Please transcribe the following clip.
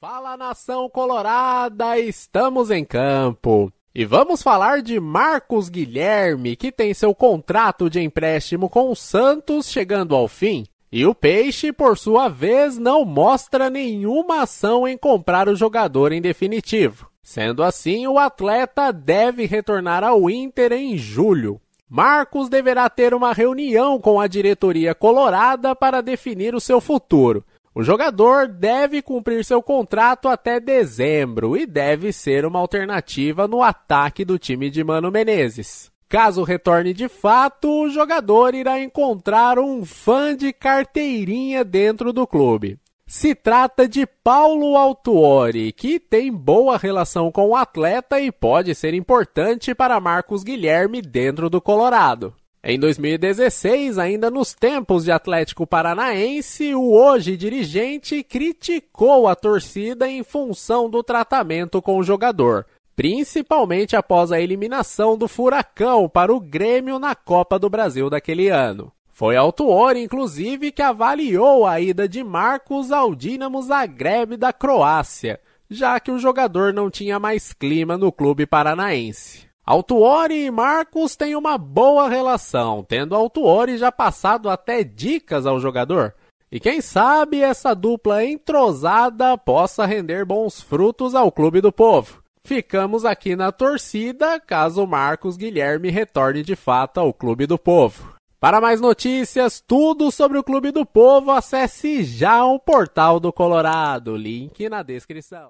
Fala nação colorada, estamos em campo. E vamos falar de Marcos Guilherme, que tem seu contrato de empréstimo com o Santos chegando ao fim. E o Peixe, por sua vez, não mostra nenhuma ação em comprar o jogador em definitivo. Sendo assim, o atleta deve retornar ao Inter em julho. Marcos deverá ter uma reunião com a diretoria colorada para definir o seu futuro o jogador deve cumprir seu contrato até dezembro e deve ser uma alternativa no ataque do time de Mano Menezes. Caso retorne de fato, o jogador irá encontrar um fã de carteirinha dentro do clube. Se trata de Paulo Altuori, que tem boa relação com o atleta e pode ser importante para Marcos Guilherme dentro do Colorado. Em 2016, ainda nos tempos de Atlético Paranaense, o hoje dirigente criticou a torcida em função do tratamento com o jogador, principalmente após a eliminação do Furacão para o Grêmio na Copa do Brasil daquele ano. Foi Autuor, inclusive, que avaliou a ida de Marcos ao Dinamo Zagreb da Croácia, já que o jogador não tinha mais clima no clube paranaense. Altuori e Marcos têm uma boa relação, tendo Altuori já passado até dicas ao jogador. E quem sabe essa dupla entrosada possa render bons frutos ao Clube do Povo. Ficamos aqui na torcida caso Marcos Guilherme retorne de fato ao Clube do Povo. Para mais notícias, tudo sobre o Clube do Povo, acesse já o portal do Colorado, link na descrição.